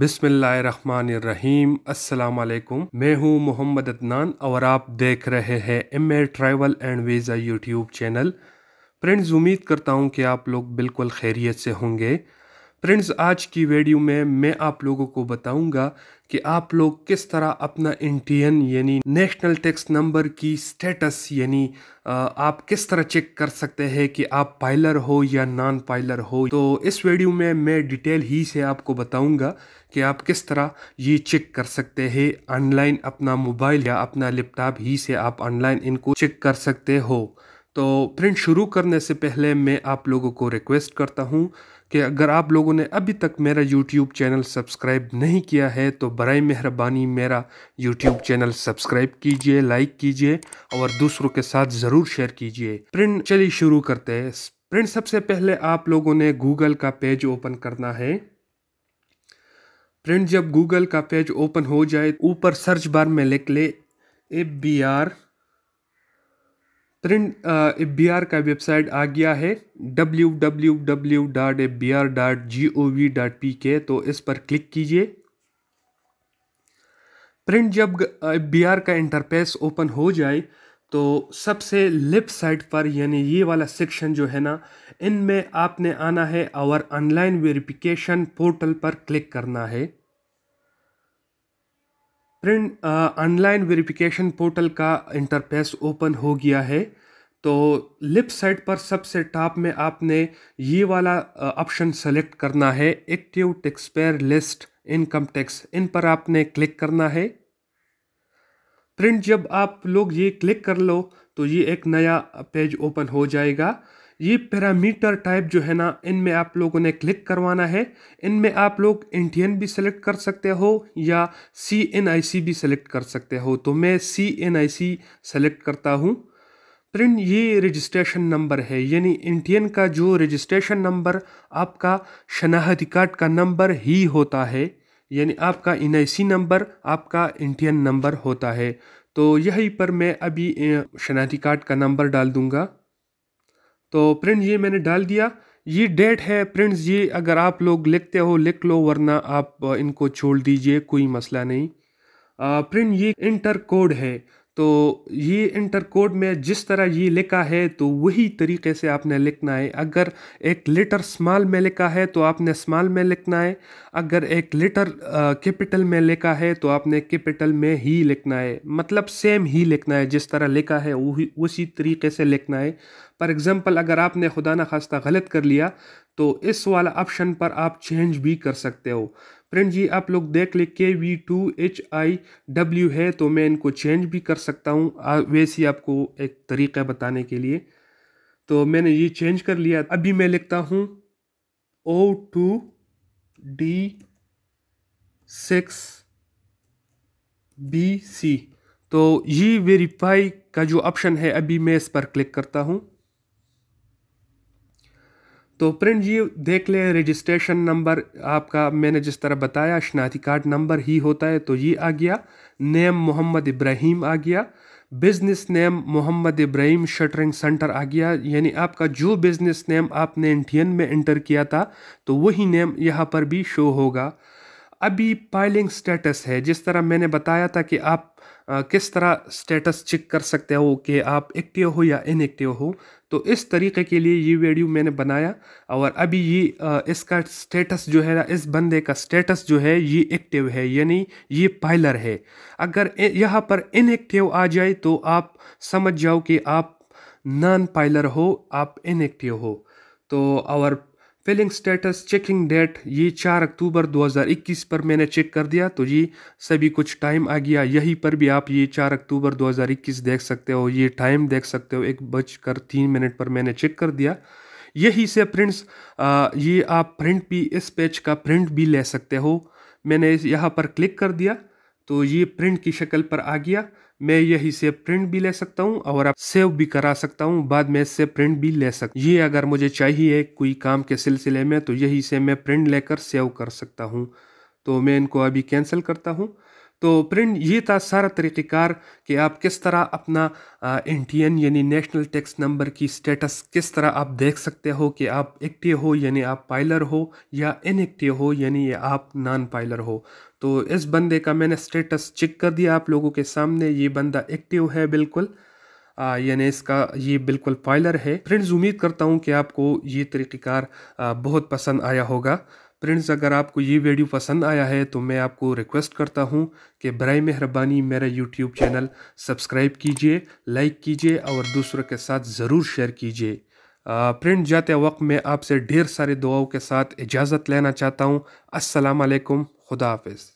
बिसमीम असलकुम मैं हूं मोहम्मद अदनान और आप देख रहे हैं M A travel and visa YouTube channel friends उम्मीद करता हूं कि आप लोग बिल्कुल खैरियत से होंगे फ्रेंड्स आज की वीडियो में मैं आप लोगों को बताऊंगा कि आप लोग किस तरह अपना इंडियन यानी नेशनल टैक्स नंबर की स्टेटस यानी आप किस तरह चेक कर सकते हैं कि आप पाइलर हो या नॉन पाइलर हो तो इस वीडियो में मैं डिटेल ही से आपको बताऊंगा कि आप किस तरह ये चेक कर सकते हैं ऑनलाइन अपना मोबाइल या अपना लैपटॉप ही से आप ऑनलाइन इनको चेक कर सकते हो तो प्रिंट शुरू करने से पहले मैं आप लोगों को रिक्वेस्ट करता हूँ कि अगर आप लोगों ने अभी तक मेरा यूट्यूब चैनल सब्सक्राइब नहीं किया है तो बर मेहरबानी मेरा यूट्यूब चैनल सब्सक्राइब कीजिए लाइक कीजिए और दूसरों के साथ ज़रूर शेयर कीजिए प्रिंट चलिए शुरू करते हैं प्रिंट सबसे पहले आप लोगों ने गूगल का पेज ओपन करना है प्रिंट जब गूगल का पेज ओपन हो जाए ऊपर सर्च बार में लिख ले एफ बी आर ऋण एफ बी आर का वेबसाइट आ गया है W W W dot F B R dot G O V dot P K तो इस पर क्लिक कीजिए प्रिंट जब एफ बी आर का इंटरफेस ओपन हो जाए तो सबसे लेफ्ट साइड पर यानी ये वाला सेक्शन जो है ना इनमें आपने आना है और ऑनलाइन वेरिफिकेशन पोर्टल पर क्लिक करना है फ्रेंड ऑनलाइन वेरिफिकेशन पोर्टल का इंटरफेस ओपन हो गया है तो लेफ्ट साइड पर सबसे टॉप में आपने ये वाला ऑप्शन सेलेक्ट करना है active taxpayer list income tax इन पर आपने क्लिक करना है प्रिंट जब आप लोग ये क्लिक कर लो तो ये एक नया पेज ओपन हो जाएगा ये पैरामीटर टाइप जो है ना इनमें आप लोगों ने क्लिक करवाना है इनमें आप लोग इंडियन भी सेलेक्ट कर सकते हो या सी एन आई सी भी सिलेक्ट कर सकते हो तो मैं सी एन आई सी सेलेक्ट करता हूँ फ्रेंड ये रजिस्ट्रेशन नंबर है यानी इंडियन का जो रजिस्ट्रेशन नंबर आपका शनाहती कार्ड का नंबर ही होता है यानी आपका एन नंबर आपका इंडियन नंबर होता है तो यहीं पर मैं अभी शनाहती कार्ड का नंबर डाल दूँगा तो प्रिंट ये मैंने डाल दिया ये डेट है प्रिंट्स ये अगर आप लोग लिखते हो लिख लो वरना आप इनको छोड़ दीजिए कोई मसला नहीं प्रिंट ये इंटर कोड है तो ये इंटर कोड में जिस तरह ये लिखा है तो वही तरीके से आपने लिखना है अगर एक लेटर स्मॉल में लिखा है तो आपने स्मॉल में लिखना है अगर एक लेटर कैपिटल में लिखा है तो आपने कैपिटल में ही लिखना है मतलब सेम ही लिखना है जिस तरह लिखा है वही उसी तरीके से लिखना है फॉर एग्ज़ाम्पल अगर आपने खुदा न खास्ता गलत कर लिया तो इस वाला ऑप्शन पर आप चेंज भी कर सकते हो फ्रेंड जी आप लोग देख ले K V two H I W है तो मैं इनको चेंज भी कर सकता हूँ वैसे आपको एक तरीका बताने के लिए तो मैंने ये चेंज कर लिया अभी मैं लिखता हूँ O two D six B C तो ये वेरीफाई का जो ऑप्शन है अभी मैं इस पर क्लिक करता हूँ तो प्रिंट जी देख लें रजिस्ट्रेशन नंबर आपका मैंने जिस तरह बताया शनाती कार्ड नंबर ही होता है तो ये आ गया नेम मोहम्मद इब्राहिम आ गया business name Mohammad Ibrahim shuttering centre आ गया यानी आपका जो बिज़नेस नेम आपने इंडियन में इंटर किया था तो वही नेम यहाँ पर भी शो होगा अभी पाइलिंग स्टेटस है जिस तरह मैंने बताया था कि आप आ, किस तरह स्टेटस चेक कर सकते हो कि आप एक्टिव हो या इनएक्टिव हो तो इस तरीके के लिए ये वीडियो मैंने बनाया और अभी ये आ, इसका स्टेटस जो है ना इस बंदे का स्टेटस जो है ये एक्टिव है यानी ये पाइलर है अगर यहाँ पर इनएक्टिव आ जाए तो आप समझ जाओ कि आप नॉन पाइलर हो आप इनएक्टिव हो तो और फिलिंग स्टेटस चेकिंग डेट ये चार अक्टूबर 2021 पर मैंने चेक कर दिया तो ये सभी कुछ टाइम आ गया यहीं पर भी आप ये चार अक्टूबर 2021 देख सकते हो ये टाइम देख सकते हो एक बज कर तीन मिनट पर मैंने चेक कर दिया यही से प्रिंट्स ये आप प्रिंट भी इस पेज का प्रिंट भी ले सकते हो मैंने यहाँ पर क्लिक कर दिया तो ये प्रिंट की शक्ल पर आ गया मैं यही से प्रिंट भी ले सकता हूँ और आप सेव भी करा सकता हूँ बाद में इससे प्रिंट भी ले सकता ये अगर मुझे चाहिए कोई काम के सिलसिले में तो यही से मैं प्रिंट लेकर सेव कर सकता हूँ तो मैं इनको अभी कैंसिल करता हूँ तो प्रिंट ये था सारा तरीक़ार कि आप किस तरह अपना एन टी एन यानी नेशनल टैक्स नंबर की स्टेटस किस तरह आप देख सकते हो कि आप एक्टिव हो यानी आप पाइलर हो या इनएक्टिव हो यानी आप नॉन पाइलर हो तो इस बंदे का मैंने स्टेटस चेक कर दिया आप लोगों के सामने ये बंदा एक्टिव है बिल्कुल यानी इसका ये बिल्कुल पायलर है फ्रेंड्स उम्मीद करता हूँ कि आपको ये तरीक़ार बहुत पसंद आया होगा फ्रेंड्स अगर आपको ये वीडियो पसंद आया है तो मैं आपको रिक्वेस्ट करता हूँ कि बर मेहरबानी मेरा यूट्यूब चैनल सब्सक्राइब कीजिए लाइक कीजिए और दूसरों के साथ ज़रूर शेयर कीजिए फ्रेंड जाते वक्त मैं आपसे ढेर सारे दुआओं के साथ इजाज़त लेना चाहता हूँ असलकुम खुदा हाफिज़